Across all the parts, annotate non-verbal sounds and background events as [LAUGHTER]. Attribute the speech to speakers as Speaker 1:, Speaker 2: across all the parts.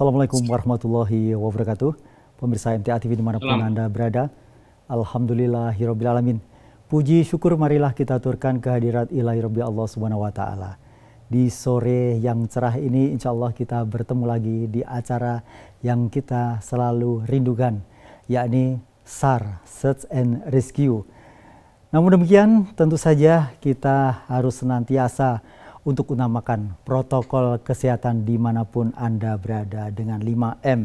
Speaker 1: Assalamualaikum warahmatullahi wabarakatuh. Pemirsa MTA TV dimanapun Anda berada. Alhamdulillahirrabbilalamin. Puji syukur marilah kita turkan kehadirat ilahi Rabbi Allah Subhanahu Wa Ta'ala. Di sore yang cerah ini insya Allah kita bertemu lagi di acara yang kita selalu rindukan. Yakni SAR, Search and Rescue. Namun demikian tentu saja kita harus senantiasa untuk utamakan protokol kesehatan dimanapun Anda berada dengan 5M.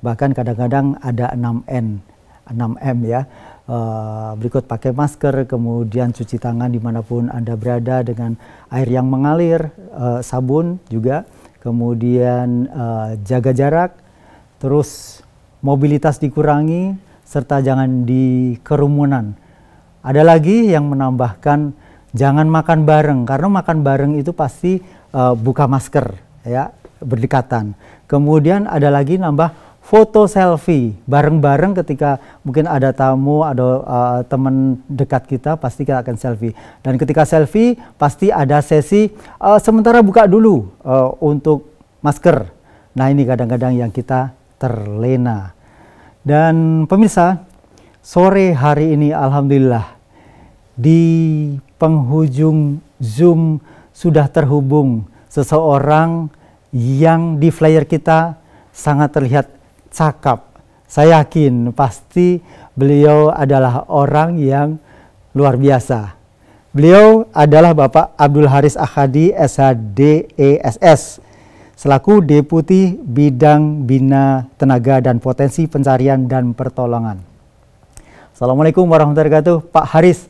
Speaker 1: Bahkan kadang-kadang ada 6N, 6M ya. Eh, berikut pakai masker, kemudian cuci tangan dimanapun Anda berada dengan air yang mengalir, eh, sabun juga, kemudian eh, jaga jarak, terus mobilitas dikurangi, serta jangan di kerumunan. Ada lagi yang menambahkan Jangan makan bareng karena makan bareng itu pasti uh, buka masker ya berdekatan. Kemudian ada lagi nambah foto selfie bareng-bareng ketika mungkin ada tamu ada uh, teman dekat kita pasti kita akan selfie dan ketika selfie pasti ada sesi uh, sementara buka dulu uh, untuk masker nah ini kadang-kadang yang kita terlena dan pemirsa sore hari ini alhamdulillah di penghujung Zoom sudah terhubung seseorang yang di flyer kita sangat terlihat cakap. Saya yakin pasti beliau adalah orang yang luar biasa. Beliau adalah Bapak Abdul Haris Akhadi SHD ESS selaku Deputi Bidang Bina Tenaga dan Potensi Pencarian dan Pertolongan. Assalamualaikum warahmatullahi wabarakatuh, Pak Haris.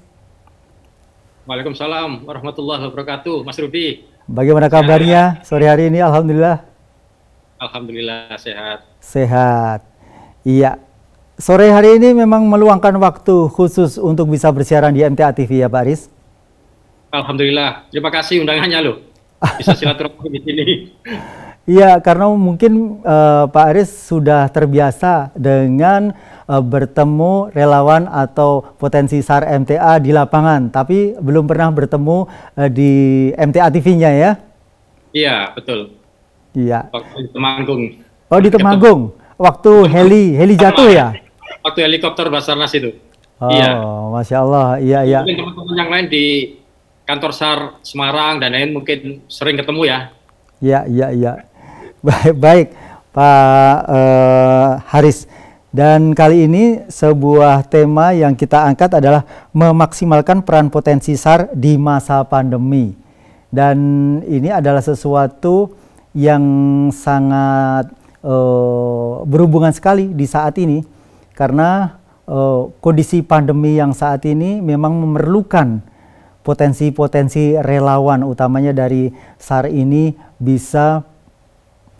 Speaker 2: Waalaikumsalam warahmatullahi wabarakatuh. Mas Rudi.
Speaker 1: Bagaimana ya? kabarnya sore hari ini? Alhamdulillah.
Speaker 2: Alhamdulillah sehat.
Speaker 1: Sehat. Iya. Sore hari ini memang meluangkan waktu khusus untuk bisa bersiaran di MTA TV ya Pak Aris?
Speaker 2: Alhamdulillah. Terima kasih undangannya loh. Bisa silaturahmi di sini. [LAUGHS]
Speaker 1: Iya, karena mungkin uh, Pak Aris sudah terbiasa dengan uh, bertemu relawan atau potensi SAR MTA di lapangan, tapi belum pernah bertemu uh, di MTA TV-nya ya?
Speaker 2: Iya, betul. Iya. Waktu di Temanggung.
Speaker 1: Oh, di Temanggung. Waktu heli heli jatuh ya?
Speaker 2: Waktu helikopter Basarnas itu. Oh, iya.
Speaker 1: Masya Allah. Iya, iya. Mungkin
Speaker 2: teman-teman yang lain di kantor SAR Semarang dan lain mungkin sering ketemu ya.
Speaker 1: Iya, iya, iya. Baik, baik. Pak uh, Haris, dan kali ini sebuah tema yang kita angkat adalah memaksimalkan peran potensi SAR di masa pandemi. Dan ini adalah sesuatu yang sangat uh, berhubungan sekali di saat ini karena uh, kondisi pandemi yang saat ini memang memerlukan potensi-potensi relawan utamanya dari SAR ini bisa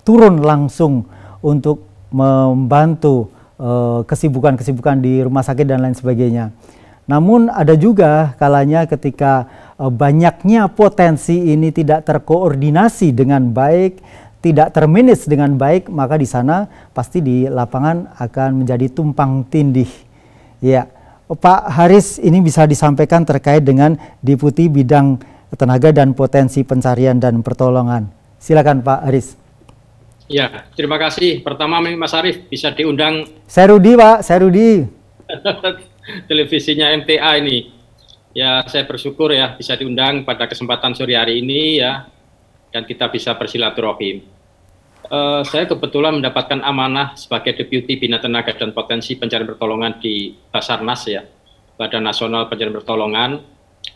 Speaker 1: turun langsung untuk membantu Eh, kesibukan-kesibukan di rumah sakit dan lain sebagainya. Namun ada juga kalanya ketika eh, banyaknya potensi ini tidak terkoordinasi dengan baik, tidak terminis dengan baik, maka di sana pasti di lapangan akan menjadi tumpang tindih. Ya, Pak Haris ini bisa disampaikan terkait dengan Deputi Bidang Tenaga dan Potensi Pencarian dan Pertolongan. Silakan Pak Haris.
Speaker 2: Ya, terima kasih. Pertama Mas Arief bisa diundang.
Speaker 1: Saya Rudi, Pak. Saya Rudi.
Speaker 2: [LAUGHS] televisinya MTA ini. Ya, saya bersyukur ya bisa diundang pada kesempatan sore hari ini ya dan kita bisa bersilaturahim. Uh, saya kebetulan mendapatkan amanah sebagai Deputi Bina Tenaga dan Potensi Pencarian Pertolongan di Basarnas ya, Badan Nasional Pencarian Pertolongan,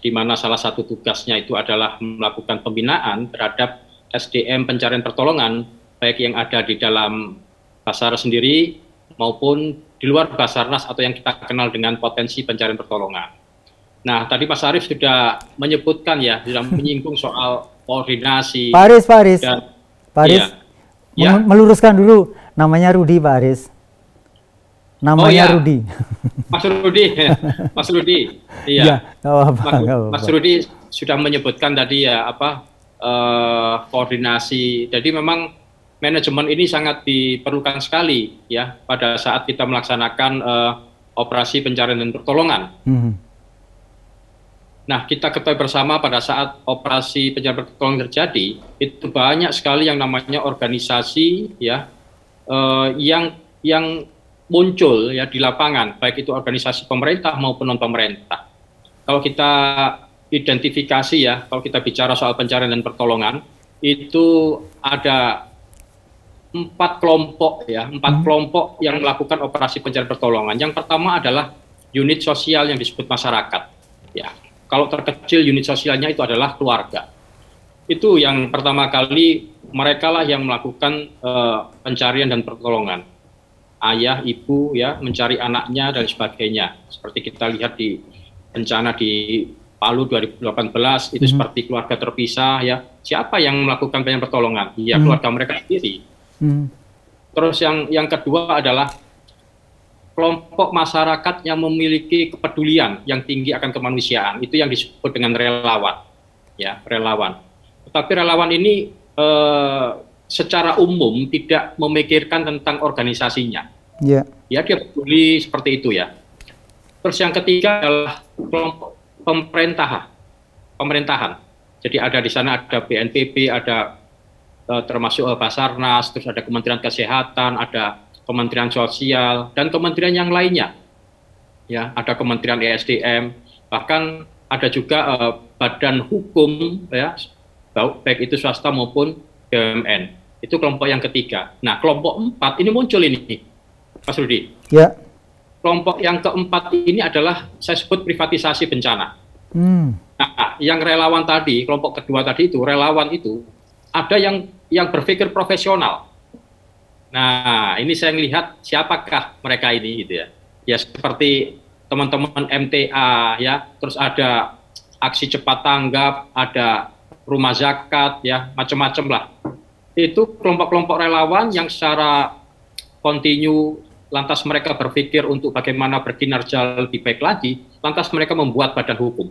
Speaker 2: di mana salah satu tugasnya itu adalah melakukan pembinaan terhadap SDM pencarian pertolongan baik yang ada di dalam pasar sendiri maupun di luar Basarnas atau yang kita kenal dengan potensi pencarian pertolongan. Nah, tadi Pak Sarif sudah menyebutkan ya, sudah [LAUGHS] menyinggung soal koordinasi. Pak Aris, Pak Aris. Dan,
Speaker 1: Pak ya, meluruskan dulu namanya Rudi Pak Aris. Namanya oh, ya. Rudi.
Speaker 2: Mas Rudi, [LAUGHS] Mas Rudi. Iya. Ya,
Speaker 1: apa, Mas, Mas Rudi
Speaker 2: sudah menyebutkan tadi ya apa uh, koordinasi. Jadi memang manajemen ini sangat diperlukan sekali ya pada saat kita melaksanakan uh, operasi pencarian dan pertolongan. Hmm. Nah, kita ketahui bersama pada saat operasi pencarian dan pertolongan terjadi, itu banyak sekali yang namanya organisasi ya uh, yang yang muncul ya di lapangan, baik itu organisasi pemerintah maupun non pemerintah. Kalau kita identifikasi ya, kalau kita bicara soal pencarian dan pertolongan, itu ada empat kelompok ya, empat hmm. kelompok yang melakukan operasi pencarian pertolongan. Yang pertama adalah unit sosial yang disebut masyarakat. Ya, kalau terkecil unit sosialnya itu adalah keluarga. Itu yang pertama kali mereka lah yang melakukan uh, pencarian dan pertolongan. Ayah, ibu ya mencari anaknya dan sebagainya. Seperti kita lihat di bencana di Palu 2018 itu hmm. seperti keluarga terpisah ya. Siapa yang melakukan pencarian pertolongan? Ya hmm. keluarga mereka sendiri Hmm. Terus yang yang kedua adalah kelompok masyarakat yang memiliki kepedulian yang tinggi akan kemanusiaan itu yang disebut dengan relawan ya relawan tetapi relawan ini eh, secara umum tidak memikirkan tentang organisasinya Ya. ya dia peduli seperti itu ya terus yang ketiga adalah kelompok pemerintahan, pemerintahan jadi ada di sana ada BNPB ada Eh, termasuk eh, Basarnas, terus ada Kementerian Kesehatan, ada Kementerian Sosial dan kementerian yang lainnya. Ya, ada Kementerian ESDM, bahkan ada juga uh, badan hukum ya, baik itu swasta maupun BUMN. Itu kelompok yang ketiga. Nah, kelompok empat ini muncul ini, Mas Rudi. Ya. Kelompok yang keempat ini adalah saya sebut privatisasi bencana. Hmm. Nah, yang relawan tadi, kelompok kedua tadi itu relawan itu ada yang yang berpikir profesional. Nah, ini saya melihat siapakah mereka ini gitu ya. Ya seperti teman-teman MTA ya, terus ada aksi cepat tanggap, ada rumah zakat ya, macam-macam lah. Itu kelompok-kelompok relawan yang secara kontinu lantas mereka berpikir untuk bagaimana berkinerja lebih baik lagi, lantas mereka membuat badan hukum.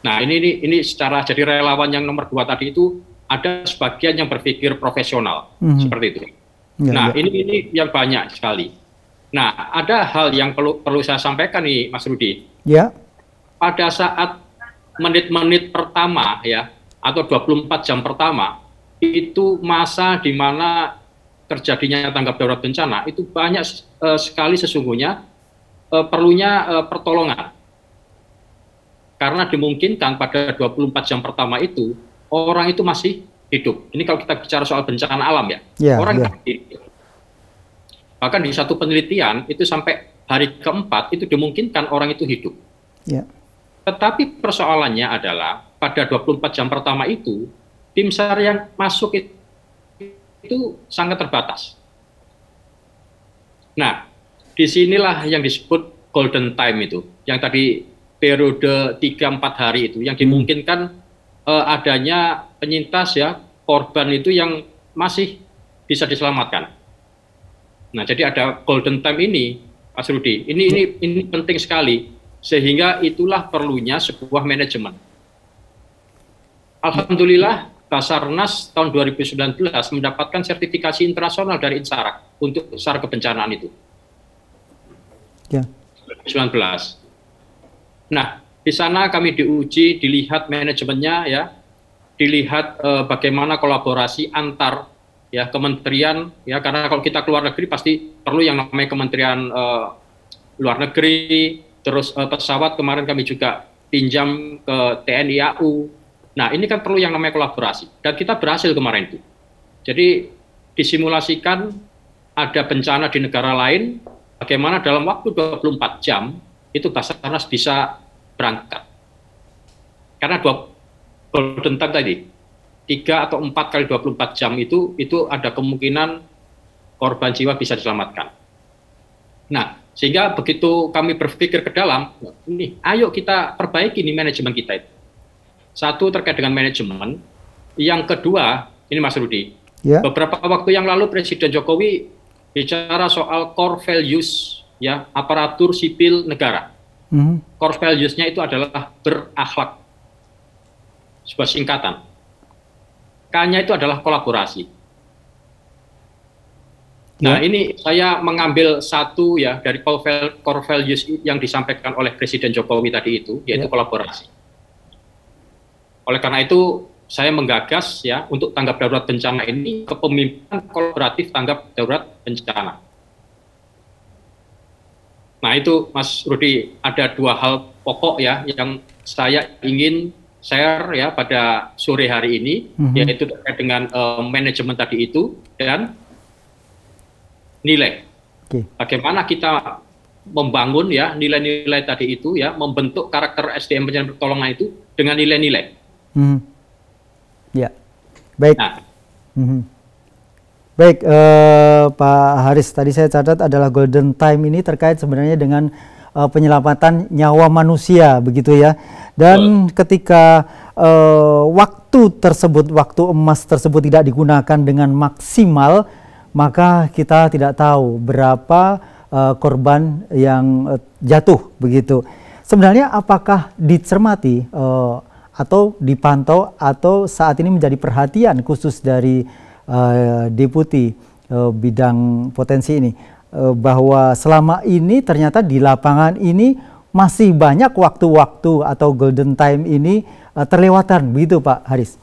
Speaker 2: Nah, ini ini ini secara jadi relawan yang nomor dua tadi itu ada sebagian yang berpikir profesional hmm. seperti itu. Ya, nah ya. ini ini yang banyak sekali. Nah ada hal yang perlu perlu saya sampaikan nih Mas Rudi. Ya. Pada saat menit-menit pertama ya atau 24 jam pertama itu masa di mana terjadinya tanggap darurat bencana itu banyak uh, sekali sesungguhnya uh, perlunya uh, pertolongan karena dimungkinkan pada 24 jam pertama itu orang itu masih hidup. Ini kalau kita bicara soal bencana alam ya, yeah, orang yeah. hidup. Bahkan di satu penelitian itu sampai hari keempat itu dimungkinkan orang itu hidup. Yeah. Tetapi persoalannya adalah pada 24 jam pertama itu tim SAR yang masuk itu, sangat terbatas. Nah, disinilah yang disebut golden time itu, yang tadi periode 3-4 hari itu, yang dimungkinkan eh, adanya penyintas ya korban itu yang masih bisa diselamatkan. Nah, jadi ada golden time ini, Mas Rudi. Ini ini ini penting sekali sehingga itulah perlunya sebuah manajemen. Alhamdulillah Basarnas tahun 2019 mendapatkan sertifikasi internasional dari Insarak untuk sar kebencanaan itu. Ya. 2019. Nah, di sana kami diuji, dilihat manajemennya ya, dilihat eh, bagaimana kolaborasi antar ya kementerian ya karena kalau kita keluar negeri pasti perlu yang namanya kementerian eh, luar negeri, terus eh, pesawat kemarin kami juga pinjam ke TNI AU. Nah, ini kan perlu yang namanya kolaborasi dan kita berhasil kemarin itu. Jadi disimulasikan ada bencana di negara lain, bagaimana dalam waktu 24 jam itu Basarnas bisa berangkat. Karena dua golden time tadi, tiga atau empat kali 24 jam itu, itu ada kemungkinan korban jiwa bisa diselamatkan. Nah, sehingga begitu kami berpikir ke dalam, ini ayo kita perbaiki ini manajemen kita itu. Satu terkait dengan manajemen, yang kedua, ini Mas Rudi, ya. beberapa waktu yang lalu Presiden Jokowi bicara soal core values ya aparatur sipil negara. Mm -hmm. Core values-nya itu adalah berakhlak, sebuah singkatan. K-nya itu adalah kolaborasi. Nah, ya. ini saya mengambil satu ya dari core values yang disampaikan oleh Presiden Jokowi tadi itu, yaitu yeah. kolaborasi. Oleh karena itu, saya menggagas ya untuk tanggap darurat bencana ini kepemimpinan kolaboratif tanggap darurat bencana. Nah itu Mas Rudi ada dua hal pokok ya yang saya ingin share ya pada sore hari ini mm-hmm. yaitu terkait dengan uh, manajemen tadi itu dan nilai. Okay. Bagaimana kita membangun ya nilai-nilai tadi itu ya membentuk karakter SDM pencarian pertolongan itu dengan nilai-nilai. Mm-hmm. Ya, yeah.
Speaker 1: baik. Nah, mm-hmm. Baik, eh, Pak Haris, tadi saya catat adalah golden time ini terkait sebenarnya dengan eh, penyelamatan nyawa manusia, begitu ya. Dan oh. ketika eh, waktu tersebut, waktu emas tersebut tidak digunakan dengan maksimal, maka kita tidak tahu berapa eh, korban yang eh, jatuh, begitu. Sebenarnya apakah dicermati eh, atau dipantau atau saat ini menjadi perhatian khusus dari Eh, deputi uh, bidang potensi ini uh, bahwa selama ini ternyata di lapangan ini masih banyak waktu-waktu atau golden time ini uh, terlewatan begitu Pak Haris.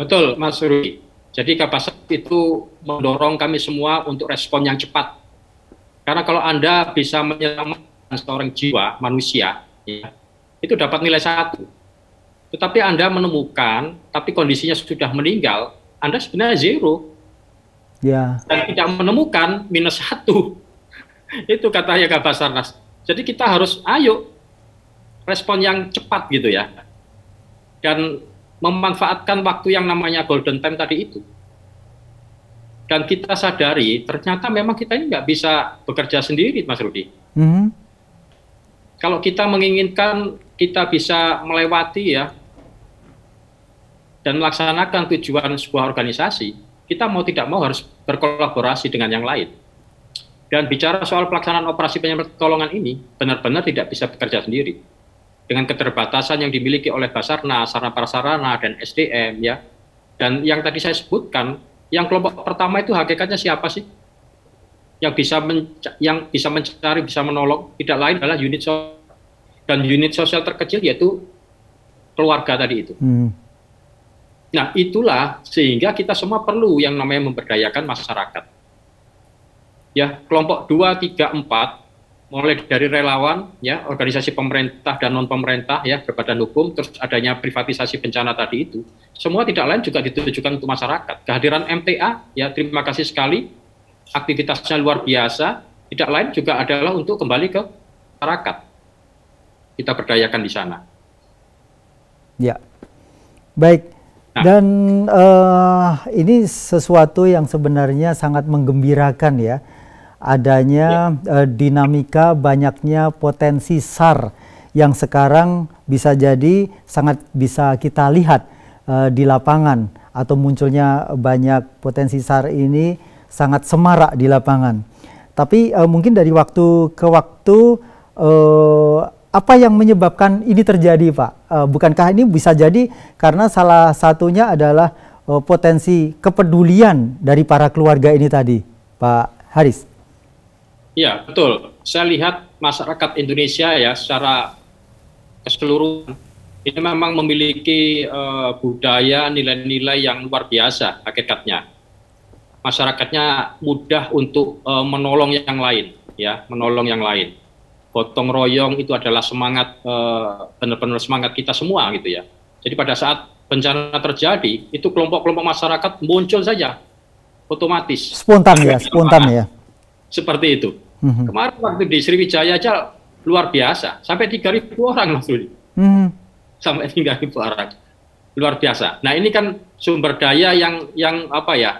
Speaker 2: Betul Mas Rudi. Jadi kapasitas itu mendorong kami semua untuk respon yang cepat. Karena kalau Anda bisa menyelamatkan seorang jiwa manusia, ya, itu dapat nilai satu tetapi Anda menemukan, tapi kondisinya sudah meninggal, Anda sebenarnya zero. Ya. Dan tidak menemukan minus satu. [LAUGHS] Itu katanya Kak Basarnas. Jadi kita harus, ayo, respon yang cepat gitu ya. Dan memanfaatkan waktu yang namanya golden time tadi itu. Dan kita sadari, ternyata memang kita ini nggak bisa bekerja sendiri, Mas Rudi. Mm -hmm. Kalau kita menginginkan kita bisa melewati ya dan melaksanakan tujuan sebuah organisasi, kita mau tidak mau harus berkolaborasi dengan yang lain. Dan bicara soal pelaksanaan operasi pertolongan ini, benar-benar tidak bisa bekerja sendiri. Dengan keterbatasan yang dimiliki oleh Basarnas, Sarana Prasarana, dan SDM, ya. Dan yang tadi saya sebutkan, yang kelompok pertama itu hakikatnya siapa sih? Yang bisa yang bisa mencari, bisa menolong, tidak lain adalah unit sosial. Dan unit sosial terkecil yaitu keluarga tadi itu. Hmm Nah, itulah sehingga kita semua perlu yang namanya memberdayakan masyarakat. Ya, kelompok 2, 3, 4 mulai dari relawan ya, organisasi pemerintah dan non pemerintah ya, berbadan hukum terus adanya privatisasi bencana tadi itu. Semua tidak lain juga ditujukan untuk masyarakat. Kehadiran MTA ya terima kasih sekali aktivitasnya luar biasa, tidak lain juga adalah untuk kembali ke masyarakat. Kita berdayakan di sana.
Speaker 1: Ya. Baik. Nah. Dan uh, ini sesuatu yang sebenarnya sangat menggembirakan ya, adanya ya. Uh, dinamika banyaknya potensi SAR yang sekarang bisa jadi sangat bisa kita lihat uh, di lapangan atau munculnya banyak potensi SAR ini sangat semarak di lapangan. Tapi uh, mungkin dari waktu ke waktu uh, apa yang menyebabkan ini terjadi, Pak? Uh, bukankah ini bisa jadi karena salah satunya adalah uh, potensi kepedulian dari para keluarga ini tadi, Pak Haris?
Speaker 2: Ya, betul. Saya lihat masyarakat Indonesia ya secara keseluruhan ini memang memiliki uh, budaya nilai-nilai yang luar biasa hakikatnya. Masyarakatnya mudah untuk uh, menolong yang lain, ya, menolong yang lain gotong royong itu adalah semangat eh, benar-benar semangat kita semua gitu ya. Jadi pada saat bencana terjadi itu kelompok-kelompok masyarakat muncul saja otomatis. Spontan ya,
Speaker 1: spontan ya.
Speaker 2: Seperti itu. hmm Kemarin waktu di Sriwijaya aja luar biasa, sampai 3.000 orang langsung, Mm-hmm. Sampai 3.000 orang. Luar biasa. Nah, ini kan sumber daya yang yang apa ya?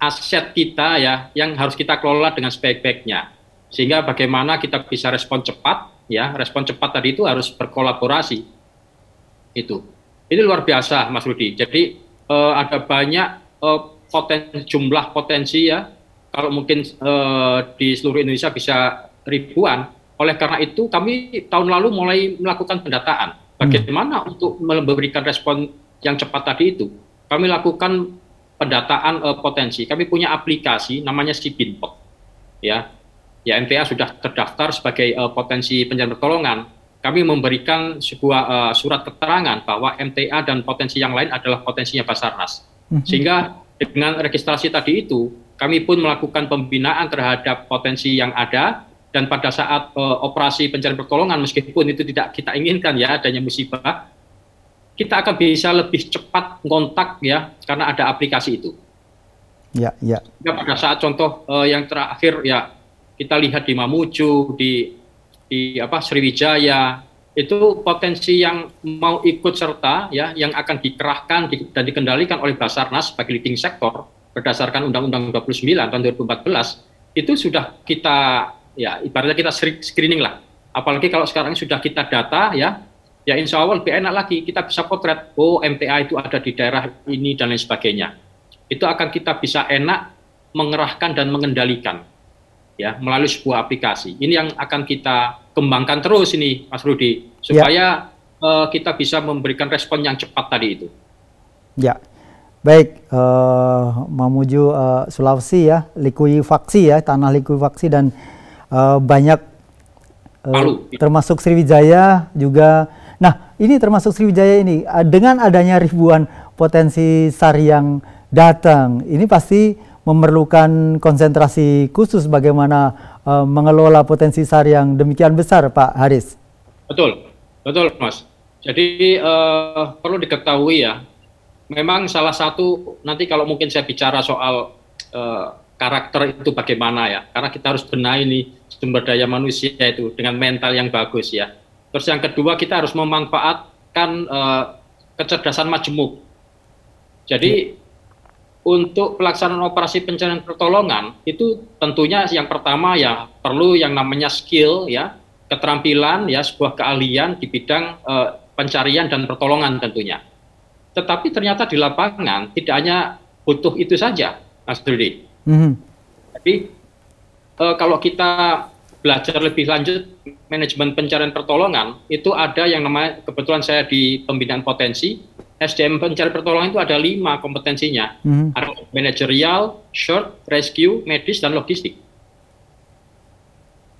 Speaker 2: aset kita ya yang harus kita kelola dengan sebaik-baiknya. Sehingga bagaimana kita bisa respon cepat, ya respon cepat tadi itu harus berkolaborasi. Itu, ini luar biasa, Mas Rudi. Jadi eh, ada banyak eh, potensi, jumlah potensi ya. Kalau mungkin eh, di seluruh Indonesia bisa ribuan. Oleh karena itu kami tahun lalu mulai melakukan pendataan. Hmm. Bagaimana hmm. untuk memberikan respon yang cepat tadi itu? Kami lakukan pendataan eh, potensi. Kami punya aplikasi namanya Sibinpot. Ya, ya MTA sudah terdaftar sebagai uh, potensi penjamin pertolongan, kami memberikan sebuah uh, surat keterangan bahwa MTA dan potensi yang lain adalah potensinya Basarnas. Mhm. Sehingga dengan registrasi tadi itu, kami pun melakukan pembinaan terhadap potensi yang ada dan pada saat uh, operasi pencarian pertolongan meskipun itu tidak kita inginkan ya adanya musibah, kita akan bisa lebih cepat kontak ya karena ada aplikasi itu. Ya, ya. pada saat contoh uh, yang terakhir ya kita lihat di Mamuju, di di apa Sriwijaya, itu potensi yang mau ikut serta ya yang akan dikerahkan di, dan dikendalikan oleh Basarnas sebagai leading sektor berdasarkan Undang-Undang 29 tahun 2014 itu sudah kita ya ibaratnya kita screening lah apalagi kalau sekarang sudah kita data ya ya insya Allah lebih enak lagi kita bisa potret oh MTA itu ada di daerah ini dan lain sebagainya itu akan kita bisa enak mengerahkan dan mengendalikan ya melalui sebuah aplikasi. Ini yang akan kita kembangkan terus ini Mas Rudi supaya ya. uh, kita bisa memberikan respon yang cepat tadi itu.
Speaker 1: Ya. Baik, uh, eh, menuju uh, eh, Sulawesi ya, likuifaksi ya, tanah likuifaksi dan uh, banyak uh, termasuk Sriwijaya juga. Nah, ini termasuk Sriwijaya ini dengan adanya ribuan potensi sar yang datang, ini pasti memerlukan konsentrasi khusus bagaimana uh, mengelola potensi SAR yang demikian besar, Pak Haris.
Speaker 2: Betul, betul, Mas. Jadi uh, perlu diketahui ya, memang salah satu nanti kalau mungkin saya bicara soal uh, karakter itu bagaimana ya, karena kita harus benahi nih sumber daya manusia itu dengan mental yang bagus ya. Terus yang kedua kita harus memanfaatkan uh, kecerdasan majemuk. Jadi ya untuk pelaksanaan operasi pencarian pertolongan itu tentunya yang pertama ya perlu yang namanya skill ya keterampilan ya sebuah keahlian di bidang eh, pencarian dan pertolongan tentunya. Tetapi ternyata di lapangan tidak hanya butuh itu saja, Mas Dudi. Mm-hmm. Jadi eh, kalau kita belajar lebih lanjut manajemen pencarian pertolongan itu ada yang namanya kebetulan saya di pembinaan potensi SDM pencari pertolongan itu ada lima kompetensinya. Hmm. manajerial, short, rescue, medis, dan logistik.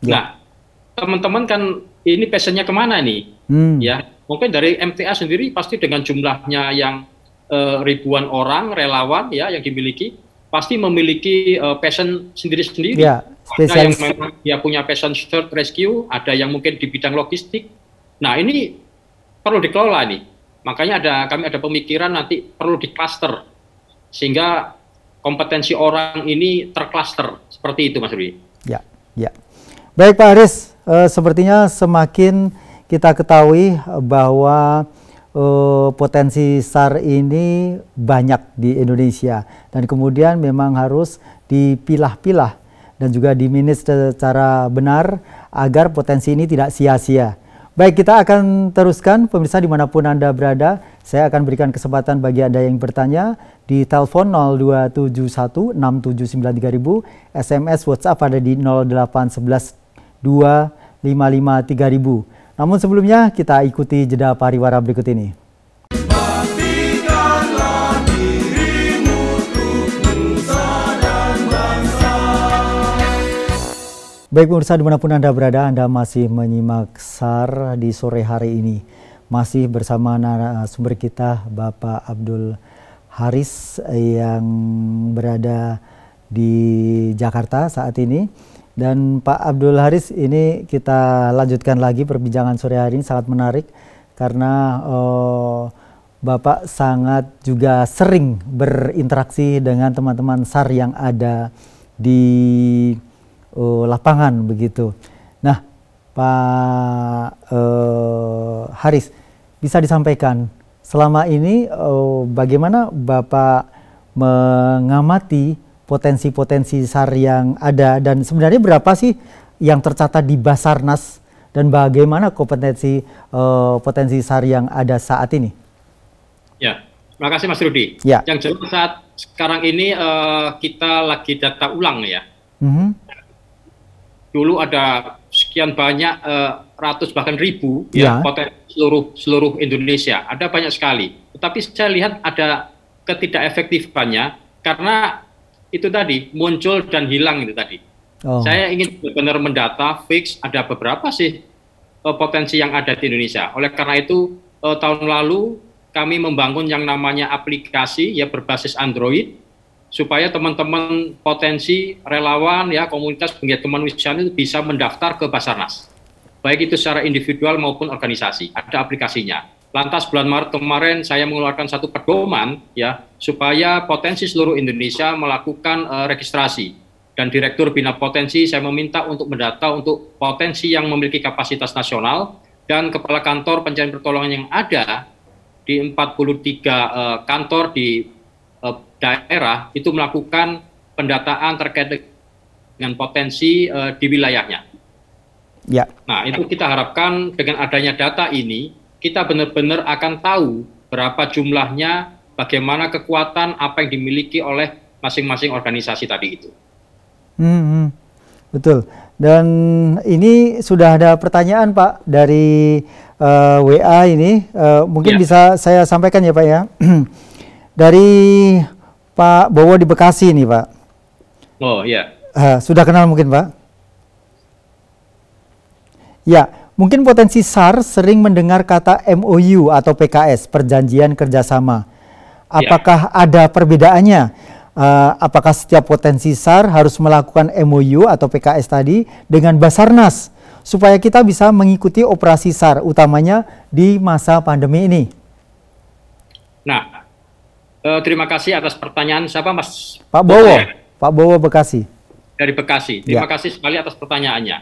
Speaker 2: Ya. Nah, teman-teman kan ini passionnya kemana nih? Hmm. Ya, mungkin dari MTA sendiri pasti dengan jumlahnya yang uh, ribuan orang relawan ya yang dimiliki, pasti memiliki uh, passion sendiri-sendiri. Ya, ada yang memang dia punya passion short rescue, ada yang mungkin di bidang logistik. Nah, ini perlu dikelola nih Makanya ada kami ada pemikiran nanti perlu di cluster sehingga kompetensi orang ini terklaster seperti itu Mas Rudi.
Speaker 1: Ya, ya. Baik Pak Aris, e, eh, sepertinya semakin kita ketahui bahwa e, potensi SAR ini banyak di Indonesia dan kemudian memang harus dipilah-pilah dan juga diminis secara benar agar potensi ini tidak sia-sia Baik, kita akan teruskan pemirsa dimanapun Anda berada. Saya akan berikan kesempatan bagi Anda yang bertanya di telepon 02716793000, SMS WhatsApp ada di 08112553000. Namun sebelumnya kita ikuti jeda pariwara berikut ini. Baik pemirsa dimanapun Anda berada, Anda masih menyimak SAR di sore hari ini. Masih bersama narasumber eh, kita Bapak Abdul Haris eh, yang berada di Jakarta saat ini. Dan Pak Abdul Haris ini kita lanjutkan lagi perbincangan sore hari ini sangat menarik karena oh, Bapak sangat juga sering berinteraksi dengan teman-teman SAR yang ada di uh, lapangan begitu. Nah, Pak uh, Haris bisa disampaikan selama ini uh, bagaimana Bapak mengamati potensi-potensi SAR yang ada dan sebenarnya berapa sih yang tercatat di Basarnas dan bagaimana kompetensi uh, potensi SAR yang ada saat ini?
Speaker 2: Ya, terima kasih Mas Rudi. Ya. Yang jelas saat sekarang ini uh, kita lagi data ulang ya. Mm -hmm dulu ada sekian banyak uh, ratus bahkan ribu ya. potensi seluruh seluruh Indonesia ada banyak sekali. Tetapi saya lihat ada ketidakefektifannya karena itu tadi muncul dan hilang itu tadi. Oh. Saya ingin benar-benar mendata fix ada beberapa sih uh, potensi yang ada di Indonesia. Oleh karena itu uh, tahun lalu kami membangun yang namanya aplikasi ya berbasis Android supaya teman-teman potensi relawan ya komunitas penggiat kemanusiaan itu bisa mendaftar ke Basarnas baik itu secara individual maupun organisasi ada aplikasinya lantas bulan Maret kemarin saya mengeluarkan satu pedoman ya supaya potensi seluruh Indonesia melakukan uh, registrasi dan Direktur Bina Potensi saya meminta untuk mendata untuk potensi yang memiliki kapasitas nasional dan kepala kantor pencarian pertolongan yang ada di 43 uh, eh, kantor di Eh, daerah itu melakukan pendataan terkait dengan potensi uh, di wilayahnya. Ya. Nah, itu kita harapkan dengan adanya data ini, kita benar-benar akan tahu berapa jumlahnya, bagaimana kekuatan apa yang dimiliki oleh masing-masing organisasi tadi itu.
Speaker 1: Hmm, hmm. betul. Dan ini sudah ada pertanyaan Pak dari uh, eh, WA ini, uh, mungkin ya. bisa saya sampaikan ya Pak ya. [CLEARS THROAT] dari Pak Bowo di Bekasi nih Pak. Oh iya. Uh, sudah kenal mungkin Pak? Ya, mungkin potensi SAR sering mendengar kata MOU atau PKS, perjanjian kerjasama. Ya. Apakah ya. ada perbedaannya? Uh, apakah setiap potensi SAR harus melakukan MOU atau PKS tadi dengan Basarnas supaya kita bisa mengikuti operasi SAR utamanya di masa pandemi ini?
Speaker 2: Nah, Uh, terima kasih atas pertanyaan siapa Mas?
Speaker 1: Pak Bowo. Pak Bowo Bekasi.
Speaker 2: Dari Bekasi. Terima ya. kasih sekali atas pertanyaannya.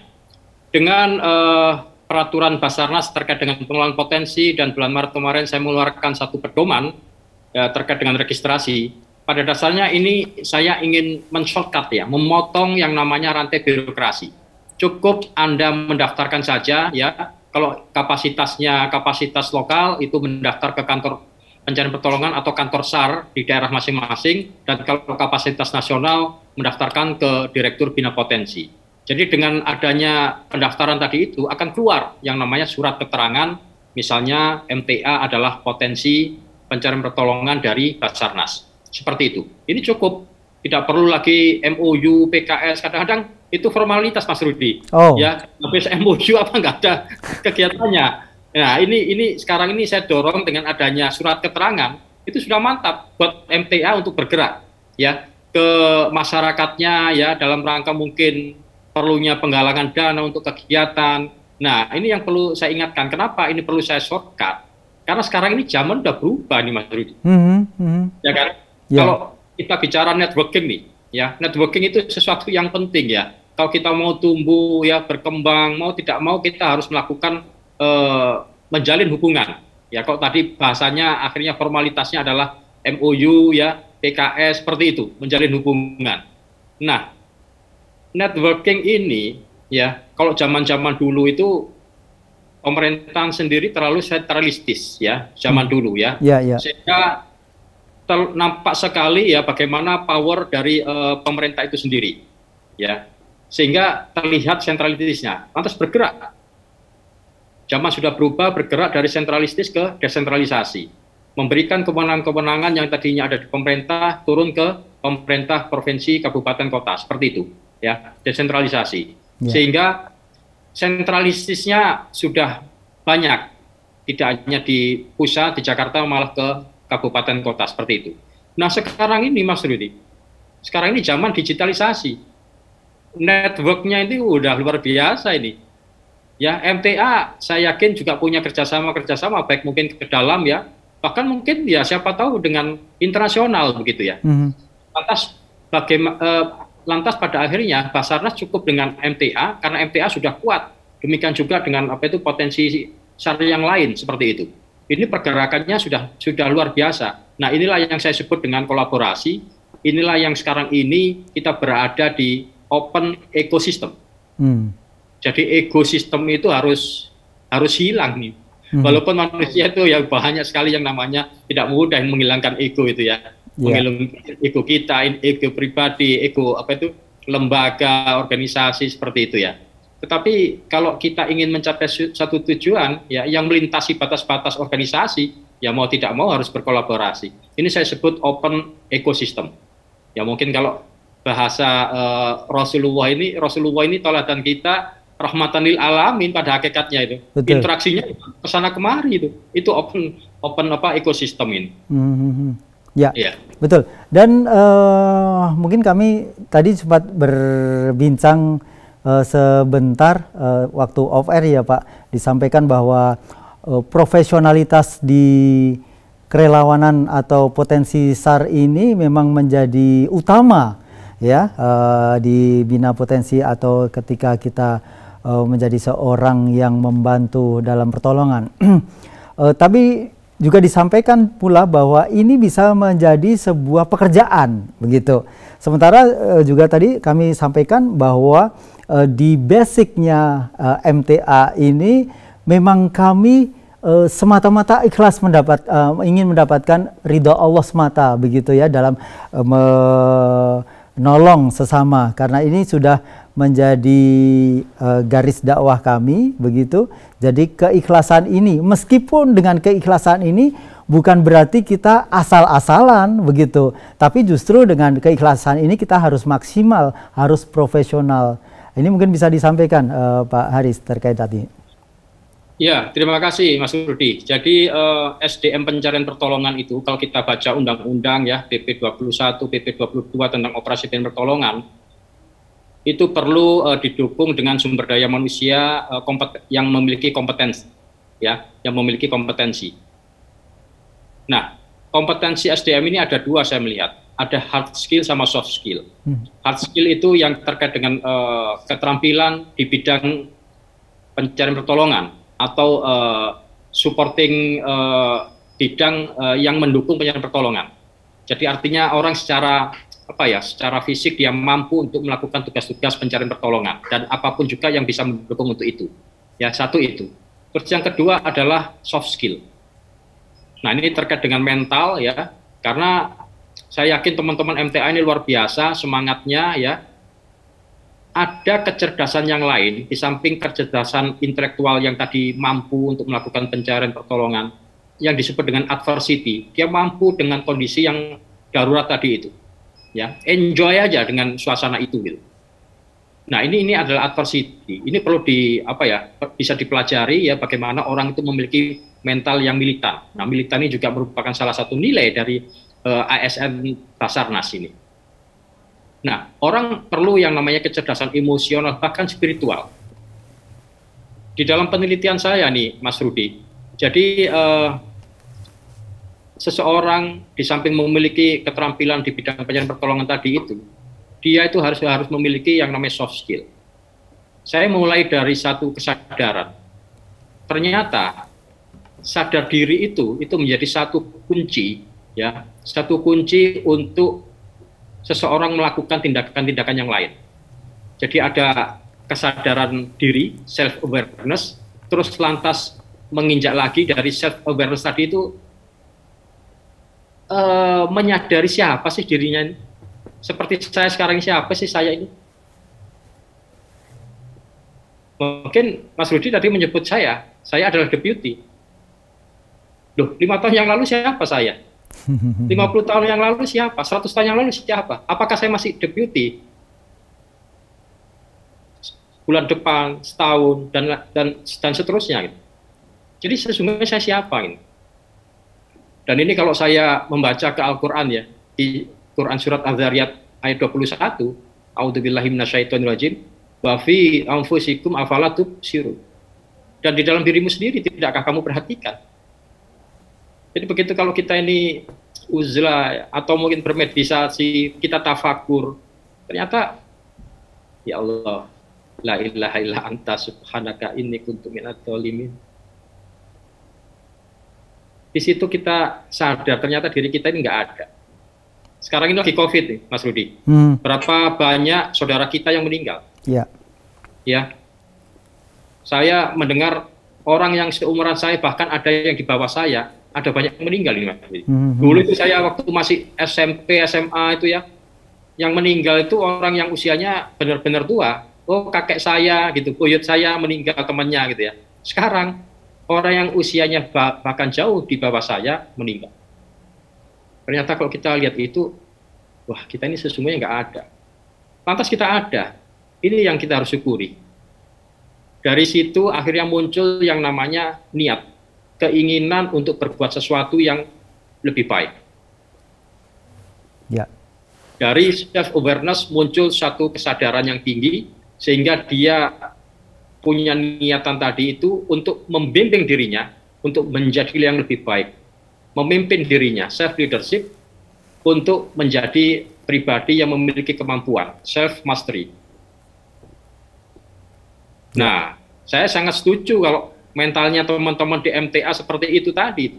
Speaker 2: Dengan uh, peraturan Basarnas terkait dengan pengelolaan potensi dan bulan Maret kemarin saya mengeluarkan satu pedoman ya, terkait dengan registrasi. Pada dasarnya ini saya ingin men ya, memotong yang namanya rantai birokrasi. Cukup Anda mendaftarkan saja ya. Kalau kapasitasnya kapasitas lokal itu mendaftar ke kantor pencarian pertolongan atau kantor SAR di daerah masing-masing dan kalau kapasitas nasional mendaftarkan ke Direktur Bina Potensi. Jadi dengan adanya pendaftaran tadi itu akan keluar yang namanya surat keterangan misalnya MTA adalah potensi pencarian pertolongan dari Basarnas. Seperti itu. Ini cukup tidak perlu lagi MOU, PKS, kadang-kadang itu formalitas Mas Rudi. Oh. Ya, habis MOU apa enggak ada kegiatannya. Nah, ini ini sekarang ini saya dorong dengan adanya surat keterangan itu sudah mantap buat MTA untuk bergerak ya ke masyarakatnya ya dalam rangka mungkin perlunya penggalangan dana untuk kegiatan. Nah, ini yang perlu saya ingatkan. Kenapa ini perlu saya shortcut? Karena sekarang ini zaman udah berubah nih Mas Rudi.
Speaker 1: Mm -hmm.
Speaker 2: Ya kan? Yeah. Kalau kita bicara networking nih, ya networking itu sesuatu yang penting ya. Kalau kita mau tumbuh ya berkembang, mau tidak mau kita harus melakukan Eh, menjalin hubungan. Ya, kalau tadi bahasanya akhirnya formalitasnya adalah MOU ya, PKS seperti itu, menjalin hubungan. Nah, networking ini ya, kalau zaman-zaman dulu itu pemerintahan sendiri terlalu sentralistis ya, zaman hmm. dulu ya. Yeah, yeah. Sehingga ter, nampak sekali ya bagaimana power dari uh, pemerintah itu sendiri ya. Sehingga terlihat sentralitisnya. Lantas bergerak Zaman sudah berubah bergerak dari sentralistis ke desentralisasi. Memberikan kewenangan-kewenangan yang tadinya ada di pemerintah turun ke pemerintah provinsi, kabupaten, kota, seperti itu, ya, desentralisasi. Ya. Sehingga sentralistisnya sudah banyak, tidak hanya di pusat di Jakarta malah ke kabupaten kota seperti itu. Nah, sekarang ini Mas Rudi, sekarang ini zaman digitalisasi networknya itu udah luar biasa ini. Ya, MTA saya yakin juga punya kerjasama-kerjasama, baik mungkin ke dalam ya, bahkan mungkin ya siapa tahu dengan internasional begitu ya.
Speaker 1: Mm -hmm.
Speaker 2: Lantas bagaimana? Eh, lantas pada akhirnya Basarnas cukup dengan MTA karena MTA sudah kuat. Demikian juga dengan apa itu potensi sar yang lain seperti itu. Ini pergerakannya sudah sudah luar biasa. Nah inilah yang saya sebut dengan kolaborasi. Inilah yang sekarang ini kita berada di open ecosystem mm. Jadi ekosistem itu harus harus hilang nih. Hmm. Walaupun manusia itu ya banyak sekali yang namanya tidak mudah menghilangkan ego itu ya. Yeah. Menghilangkan ego kita, ego pribadi, ego apa itu lembaga, organisasi seperti itu ya. Tetapi kalau kita ingin mencapai satu tujuan ya yang melintasi batas-batas organisasi, ya mau tidak mau harus berkolaborasi. Ini saya sebut open ecosystem. Ya mungkin kalau bahasa uh, Rasulullah ini Rasulullah ini toladan kita rahmatan lil alamin pada hakikatnya itu. Betul. Interaksinya ke sana kemari itu. Itu open open apa ekosistem ini.
Speaker 1: Mm -hmm. Ya, ya, betul. Dan uh, mungkin kami tadi sempat berbincang uh, sebentar uh, waktu off air ya Pak, disampaikan bahwa uh, profesionalitas di kerelawanan atau potensi SAR ini memang menjadi utama ya uh, di bina potensi atau ketika kita uh, menjadi seorang yang membantu dalam pertolongan. uh, [CLEARS THROAT] tapi juga disampaikan pula bahwa ini bisa menjadi sebuah pekerjaan begitu. Sementara uh, juga tadi kami sampaikan bahwa uh, di basicnya uh, MTA ini memang kami uh, semata-mata ikhlas mendapat uh, ingin mendapatkan ridho Allah semata begitu ya dalam uh, me nolong sesama karena ini sudah menjadi uh, garis dakwah kami begitu. Jadi keikhlasan ini meskipun dengan keikhlasan ini bukan berarti kita asal-asalan begitu, tapi justru dengan keikhlasan ini kita harus maksimal, harus profesional. Ini mungkin bisa disampaikan uh, Pak Haris terkait tadi.
Speaker 2: Ya, terima kasih Mas Rudi. Jadi eh, SDM pencarian pertolongan itu kalau kita baca undang-undang ya PP 21, PP 22 tentang operasi dan pertolongan itu perlu eh, didukung dengan sumber daya manusia eh, kompeten, yang memiliki kompetensi ya, yang memiliki kompetensi. Nah, kompetensi SDM ini ada dua saya melihat. Ada hard skill sama soft skill. Hmm. Hard skill itu yang terkait dengan eh, keterampilan di bidang pencarian pertolongan atau uh, supporting uh, bidang uh, yang mendukung penyandang pertolongan. Jadi artinya orang secara apa ya, secara fisik dia mampu untuk melakukan tugas-tugas pencarian pertolongan dan apapun juga yang bisa mendukung untuk itu. Ya satu itu. Terus yang kedua adalah soft skill. Nah ini terkait dengan mental ya, karena saya yakin teman-teman MTA ini luar biasa semangatnya ya ada kecerdasan yang lain di samping kecerdasan intelektual yang tadi mampu untuk melakukan pencarian pertolongan yang disebut dengan adversity dia mampu dengan kondisi yang darurat tadi itu ya enjoy aja dengan suasana itu gitu nah ini ini adalah adversity ini perlu di apa ya bisa dipelajari ya bagaimana orang itu memiliki mental yang militan nah militan ini juga merupakan salah satu nilai dari uh, eh, ASN Basarnas ini Nah, orang perlu yang namanya kecerdasan emosional bahkan spiritual. Di dalam penelitian saya nih, Mas Rudi. Jadi eh, seseorang di samping memiliki keterampilan di bidang penyelidikan pertolongan tadi itu, dia itu harus harus memiliki yang namanya soft skill. Saya mulai dari satu kesadaran. Ternyata sadar diri itu itu menjadi satu kunci ya, satu kunci untuk seseorang melakukan tindakan-tindakan yang lain. Jadi ada kesadaran diri, self awareness, terus lantas menginjak lagi dari self awareness tadi itu uh, menyadari siapa sih dirinya ini. Seperti saya sekarang siapa sih saya ini? Mungkin Mas Rudi tadi menyebut saya, saya adalah deputy. Loh, lima tahun yang lalu siapa saya? 50 tahun yang lalu siapa? 100 tahun yang lalu siapa? Apakah saya masih deputy? Bulan depan, setahun, dan dan dan seterusnya. Gitu. Jadi sesungguhnya saya siapa? Gitu. Dan ini kalau saya membaca ke Al-Quran ya, di Quran Surat Al zariyat ayat 21, A'udzubillahi wafi wa fi anfusikum afala Siru, Dan di dalam dirimu sendiri tidakkah kamu perhatikan? Jadi begitu kalau kita ini uzlah atau mungkin bermeditasi, kita tafakur, ternyata ya Allah, la ilaha illa anta subhanaka inni kuntu minadz Di situ kita sadar ternyata diri kita ini nggak ada. Sekarang ini lagi COVID nih, Mas Rudi. Hmm. Berapa banyak saudara kita yang meninggal? Ya. Ya. Saya mendengar orang yang seumuran saya bahkan ada yang di bawah saya ada banyak yang meninggal ini mas. Hmm, hmm, hmm. Dulu itu saya waktu masih SMP SMA itu ya yang meninggal itu orang yang usianya benar-benar tua. Oh kakek saya gitu, kuyut saya meninggal temannya gitu ya. Sekarang orang yang usianya bahkan jauh di bawah saya meninggal. Ternyata kalau kita lihat itu, wah kita ini sesungguhnya nggak ada. Lantas kita ada, ini yang kita harus syukuri. Dari situ akhirnya muncul yang namanya niat keinginan untuk berbuat sesuatu yang lebih baik. Ya. Dari self awareness muncul satu kesadaran yang tinggi sehingga dia punya niatan tadi itu untuk membimbing dirinya untuk menjadi yang lebih baik, memimpin dirinya self leadership untuk menjadi pribadi yang memiliki kemampuan self mastery. Ya. Nah, saya sangat setuju kalau mentalnya teman-teman di MTA seperti itu tadi.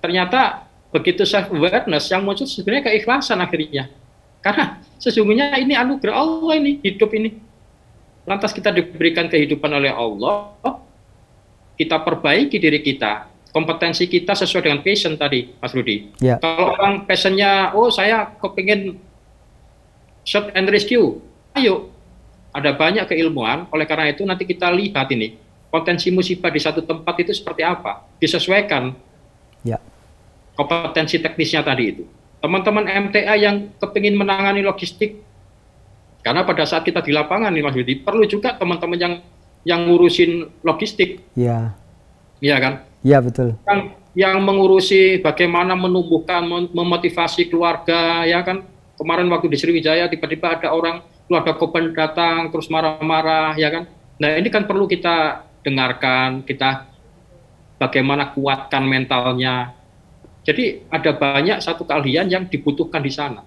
Speaker 2: Ternyata begitu self awareness yang muncul sebenarnya keikhlasan akhirnya. Karena sesungguhnya ini anugerah Allah ini hidup ini. Lantas kita diberikan kehidupan oleh Allah, kita perbaiki diri kita, kompetensi kita sesuai dengan passion tadi, Mas Rudi. Ya. Kalau orang passionnya, oh saya kepingin search and rescue, ayo. Ada banyak keilmuan, oleh karena itu nanti kita lihat ini potensi musibah di satu tempat itu seperti apa, disesuaikan ya. kompetensi teknisnya tadi itu. Teman-teman MTA yang kepingin menangani logistik, karena pada saat kita di lapangan nih Mas Yudi, perlu juga teman-teman yang yang ngurusin logistik. Iya. Iya kan? Iya betul. Yang, yang mengurusi bagaimana menumbuhkan, memotivasi keluarga, ya kan? Kemarin waktu di Sriwijaya tiba-tiba ada orang keluarga korban datang terus marah-marah, ya kan? Nah ini kan perlu kita dengarkan, kita bagaimana kuatkan mentalnya. Jadi ada banyak satu keahlian yang dibutuhkan di sana.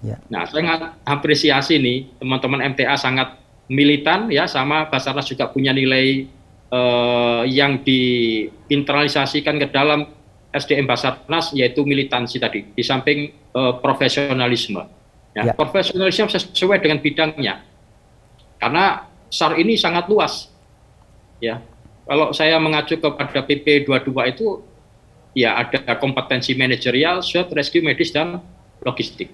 Speaker 2: Ya. Nah, saya apresiasi nih teman-teman MTA sangat militan ya sama Basarnas juga punya nilai eh, yang diinternalisasikan ke dalam SDM Basarnas yaitu militansi tadi di samping eh, profesionalisme. Ya, ya. Profesionalisme sesuai dengan bidangnya. Karena SAR ini sangat luas ya kalau saya mengacu kepada PP 22 itu ya ada kompetensi manajerial, swab, rescue medis dan logistik.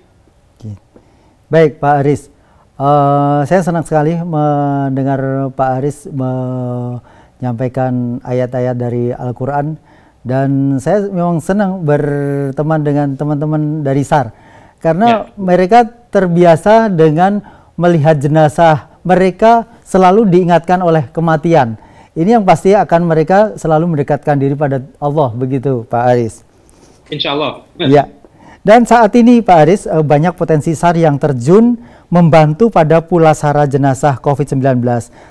Speaker 1: Baik Pak Aris, uh, eh, saya senang sekali mendengar Pak Aris menyampaikan ayat-ayat dari Al-Quran dan saya memang senang berteman dengan teman-teman dari SAR karena ya. mereka terbiasa dengan melihat jenazah mereka selalu diingatkan oleh kematian ini yang pasti akan mereka selalu mendekatkan diri pada Allah begitu Pak Aris. Insya Allah. Ya. Dan saat ini Pak Aris eh, banyak potensi SAR yang terjun membantu pada pula pulasara jenazah COVID-19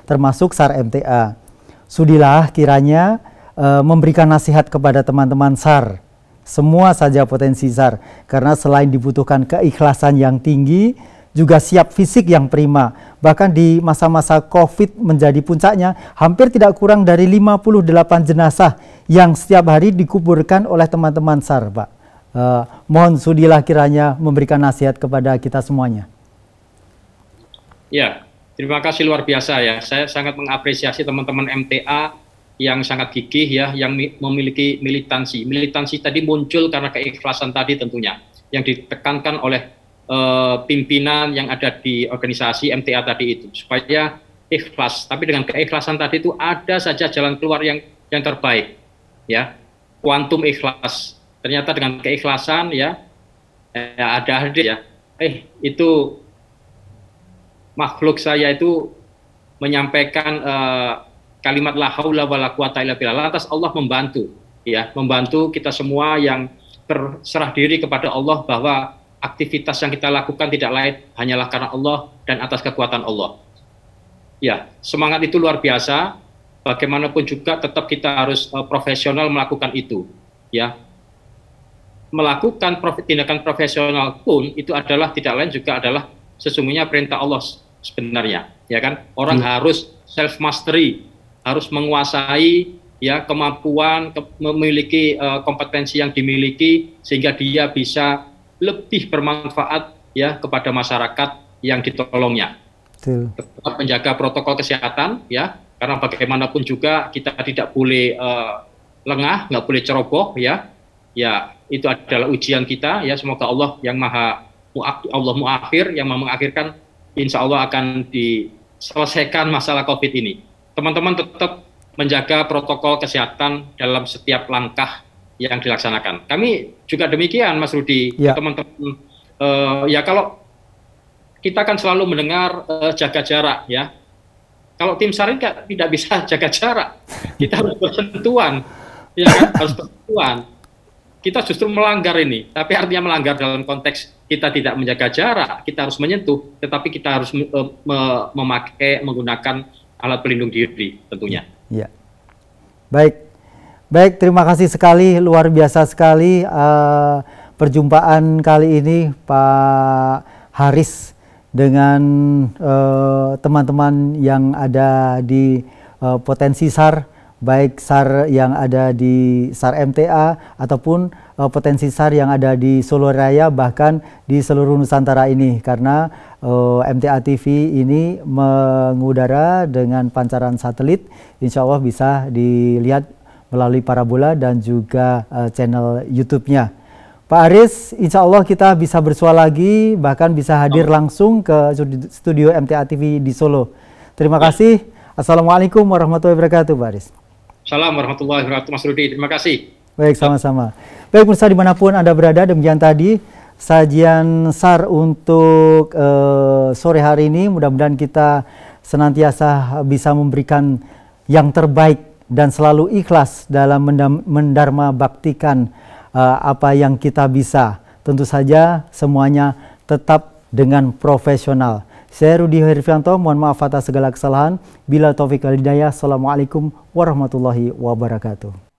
Speaker 1: termasuk SAR MTA. Sudilah kiranya uh, memberikan nasihat kepada teman-teman SAR semua saja potensi SAR karena selain dibutuhkan keikhlasan yang tinggi juga siap fisik yang prima. Bahkan di masa-masa COVID menjadi puncaknya, hampir tidak kurang dari 58 jenazah yang setiap hari dikuburkan oleh teman-teman SAR, Pak. Uh, mohon sudilah kiranya memberikan nasihat kepada kita semuanya.
Speaker 2: Ya, terima kasih luar biasa ya. Saya sangat mengapresiasi teman-teman MTA yang sangat gigih ya, yang memiliki militansi. Militansi tadi muncul karena keikhlasan tadi tentunya, yang ditekankan oleh Eh, pimpinan yang ada di organisasi MTA tadi itu supaya ikhlas. Tapi dengan keikhlasan tadi itu ada saja jalan keluar yang yang terbaik, ya. Kuantum ikhlas. Ternyata dengan keikhlasan ya, ya ada hadir ya. Eh itu makhluk saya itu menyampaikan uh, kalimat la haula wala quwata illa billah. Lantas Allah membantu ya, membantu kita semua yang terserah diri kepada Allah bahwa aktivitas yang kita lakukan tidak lain hanyalah karena Allah dan atas kekuatan Allah. Ya, semangat itu luar biasa. Bagaimanapun juga tetap kita harus uh, profesional melakukan itu. Ya, melakukan prof, tindakan profesional pun itu adalah tidak lain juga adalah sesungguhnya perintah Allah sebenarnya. Ya kan, orang hmm. harus self mastery, harus menguasai ya kemampuan ke, memiliki uh, kompetensi yang dimiliki sehingga dia bisa lebih bermanfaat ya kepada masyarakat yang ditolongnya.
Speaker 1: Tetap
Speaker 2: menjaga protokol kesehatan ya, karena bagaimanapun juga kita tidak boleh uh, lengah, nggak boleh ceroboh ya. Ya, itu adalah ujian kita ya. Semoga Allah yang Maha Allah Muakhir yang mengakhirkan insya Allah akan diselesaikan masalah COVID ini. Teman-teman tetap menjaga protokol kesehatan dalam setiap langkah yang dilaksanakan. Kami juga demikian, Mas Rudi, ya. teman-teman. Uh, ya kalau kita kan selalu mendengar uh, jaga jarak, ya. Kalau tim sar tidak bisa [LAUGHS] jaga jarak, kita harus bersentuhan, ya kan? harus bersentuhan. Kita justru melanggar ini, tapi artinya melanggar dalam konteks kita tidak menjaga jarak, kita harus menyentuh, tetapi kita harus uh, memakai menggunakan alat pelindung diri tentunya.
Speaker 1: Ya. Baik, Baik, terima kasih sekali, luar biasa sekali uh, perjumpaan kali ini Pak Haris dengan eh, teman-teman uh, yang ada di uh, potensi SAR, baik SAR yang ada di SAR MTA ataupun uh, potensi SAR yang ada di Solo Raya bahkan di seluruh Nusantara ini karena uh, MTA TV ini mengudara dengan pancaran satelit, insya Allah bisa dilihat melalui parabola dan juga uh, channel YouTube-nya. Pak Aris, insya Allah kita bisa bersua lagi, bahkan bisa hadir langsung ke studio MTA TV di Solo. Terima ya. kasih. Assalamualaikum warahmatullahi wabarakatuh, Pak Aris.
Speaker 2: Salam warahmatullahi wabarakatuh, Mas Rudi. Terima kasih.
Speaker 1: Baik, sama-sama. Baik, pemirsa dimanapun Anda berada, demikian tadi sajian SAR untuk uh, sore hari ini. Mudah-mudahan kita senantiasa bisa memberikan yang terbaik dan selalu ikhlas dalam mendarma baktikan uh, eh, apa yang kita bisa. Tentu saja semuanya tetap dengan profesional. Saya Rudi Herfianto, mohon maaf atas segala kesalahan. Bila taufik al-hidayah, Assalamualaikum warahmatullahi wabarakatuh.